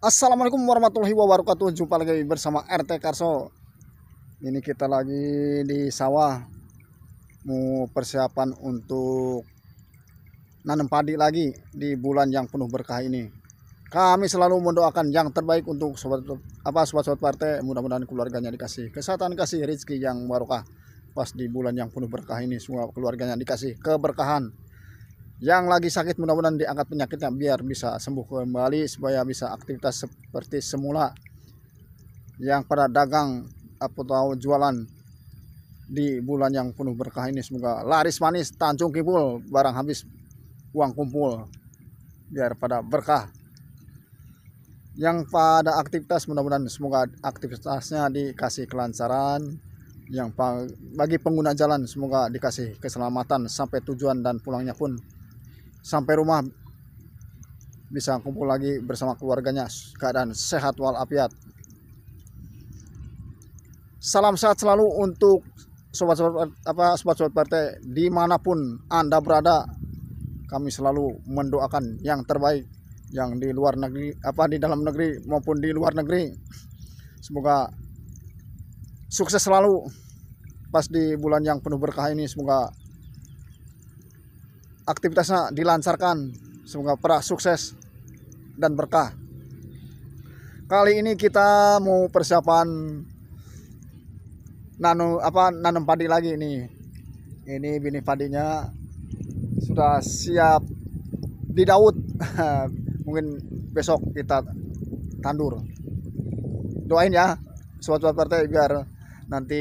Assalamualaikum warahmatullahi wabarakatuh Jumpa lagi bersama RT Karso Ini kita lagi di sawah Mau persiapan untuk Nanam padi lagi Di bulan yang penuh berkah ini Kami selalu mendoakan yang terbaik Untuk sobat apa sobat-sobat partai Mudah-mudahan keluarganya dikasih Kesehatan kasih rezeki yang barokah Pas di bulan yang penuh berkah ini Semua keluarganya dikasih keberkahan yang lagi sakit mudah-mudahan diangkat penyakitnya biar bisa sembuh kembali supaya bisa aktivitas seperti semula. Yang pada dagang atau jualan di bulan yang penuh berkah ini semoga laris manis Tanjung kipul barang habis uang kumpul biar pada berkah yang pada aktivitas mudah-mudahan semoga aktivitasnya dikasih kelancaran yang bagi pengguna jalan semoga dikasih keselamatan sampai tujuan dan pulangnya pun sampai rumah bisa kumpul lagi bersama keluarganya keadaan sehat walafiat. Salam sehat selalu untuk sobat-sobat apa sobat-sobat partai dimanapun anda berada kami selalu mendoakan yang terbaik yang di luar negeri apa di dalam negeri maupun di luar negeri semoga sukses selalu pas di bulan yang penuh berkah ini semoga aktivitasnya dilancarkan semoga perah sukses dan berkah kali ini kita mau persiapan nano apa nanam padi lagi ini. ini bini padinya sudah siap di Daud mungkin besok kita tandur doain ya suatu sobat partai biar nanti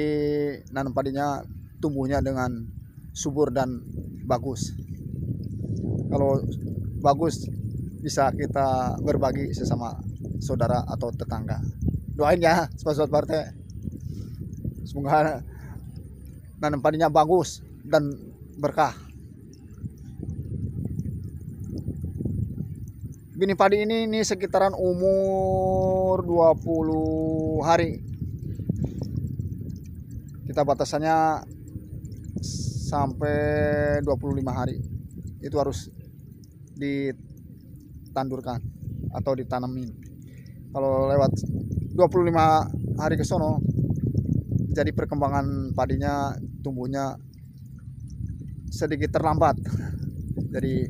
nanam padinya tumbuhnya dengan subur dan bagus kalau bagus bisa kita berbagi sesama saudara atau tetangga doain ya sobat partai semoga nanam padinya bagus dan berkah bini padi ini ini sekitaran umur 20 hari kita batasannya sampai 25 hari itu harus ditandurkan atau ditanamin kalau lewat 25 hari ke sono jadi perkembangan padinya tumbuhnya sedikit terlambat jadi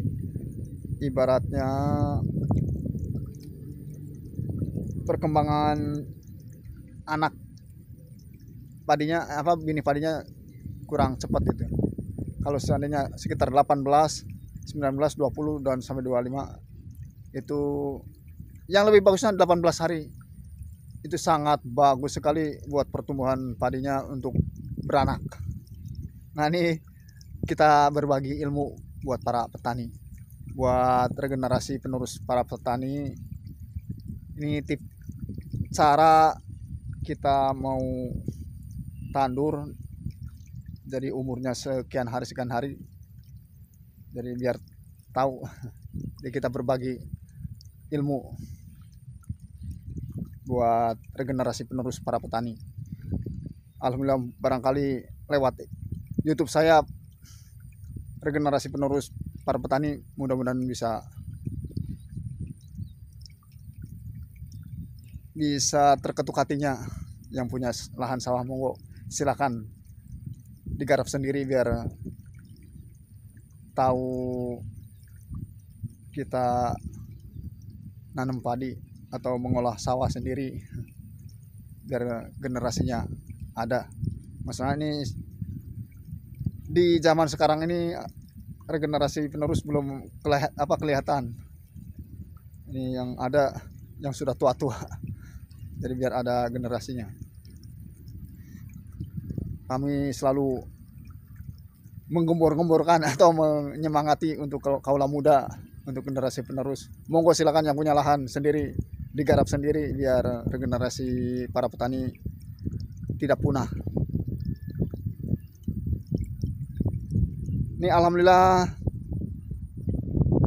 ibaratnya perkembangan anak padinya apa bini padinya kurang cepat itu. kalau seandainya sekitar 18 19, 20 dan sampai 25 itu yang lebih bagusnya 18 hari itu sangat bagus sekali buat pertumbuhan padinya untuk beranak. Nah ini kita berbagi ilmu buat para petani, buat regenerasi penerus para petani. Ini tip cara kita mau tandur jadi umurnya sekian hari sekian hari jadi biar tahu jadi kita berbagi ilmu buat regenerasi penerus para petani Alhamdulillah barangkali lewat YouTube saya regenerasi penerus para petani mudah-mudahan bisa bisa terketuk hatinya yang punya lahan sawah monggo silahkan digarap sendiri biar tahu kita nanam padi atau mengolah sawah sendiri biar generasinya ada masalah ini di zaman sekarang ini eh, regenerasi penerus belum kelihat, apa kelihatan ini yang ada yang sudah tua-tua jadi biar ada generasinya kami selalu menggembor-gemborkan atau menyemangati untuk kaula muda untuk generasi penerus. Monggo silakan yang punya lahan sendiri digarap sendiri biar regenerasi para petani tidak punah. Ini alhamdulillah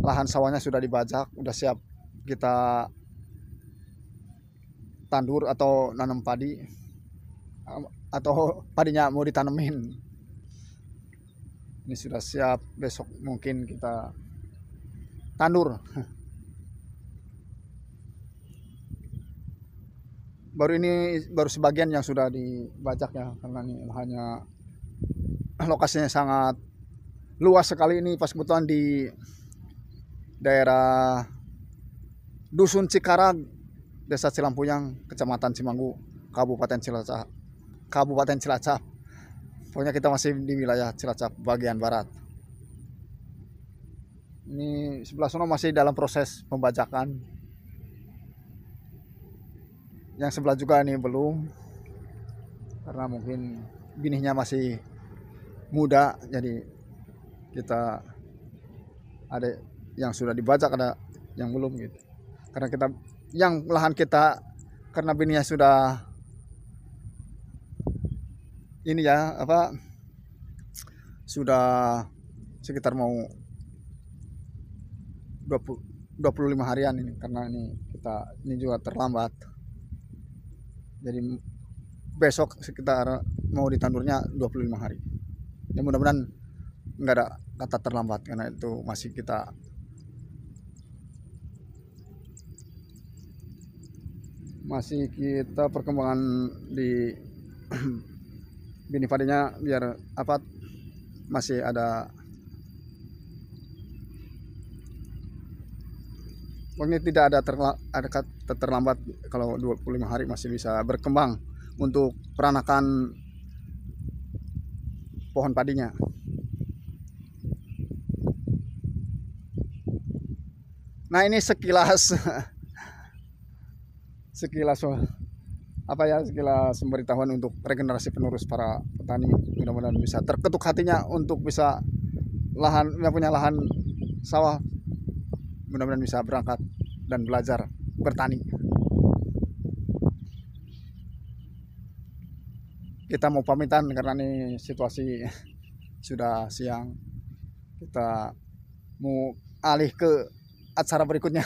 lahan sawahnya sudah dibajak, sudah siap kita tandur atau nanam padi atau padinya mau ditanemin ini sudah siap besok mungkin kita tandur baru ini baru sebagian yang sudah dibajak ya karena ini hanya lokasinya sangat luas sekali ini pas kebetulan di daerah Dusun Cikarang Desa Cilampuyang, Kecamatan Cimanggu, Kabupaten Cilacap. Kabupaten Cilacap. Pokoknya kita masih di wilayah Cilacap bagian barat. Ini sebelah sana masih dalam proses pembajakan. Yang sebelah juga ini belum. Karena mungkin binihnya masih muda jadi kita ada yang sudah dibajak ada yang belum gitu. Karena kita yang lahan kita karena bininya sudah ini ya apa sudah sekitar mau 20, 25 harian ini karena ini kita ini juga terlambat jadi besok sekitar mau ditandurnya 25 hari ya mudah-mudahan nggak ada kata terlambat karena itu masih kita masih kita perkembangan di bini padinya biar apa masih ada pokoknya tidak ada, terlambat ada terlambat kalau 25 hari masih bisa berkembang untuk peranakan pohon padinya nah ini sekilas sekilas apa ya sekilas pemberitahuan untuk regenerasi penerus para petani mudah-mudahan bisa terketuk hatinya untuk bisa lahan yang punya lahan sawah mudah-mudahan bisa berangkat dan belajar bertani kita mau pamitan karena nih situasi sudah siang kita mau alih ke acara berikutnya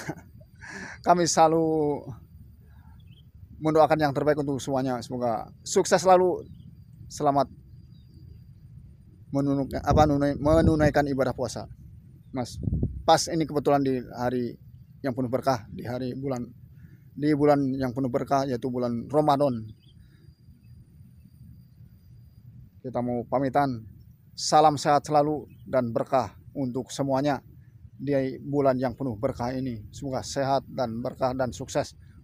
kami selalu mendoakan yang terbaik untuk semuanya. Semoga sukses selalu, selamat menunaikan, apa, menunaikan ibadah puasa. Mas, pas ini kebetulan di hari yang penuh berkah, di hari bulan di bulan yang penuh berkah yaitu bulan Ramadan. Kita mau pamitan. Salam sehat selalu dan berkah untuk semuanya di bulan yang penuh berkah ini. Semoga sehat dan berkah dan sukses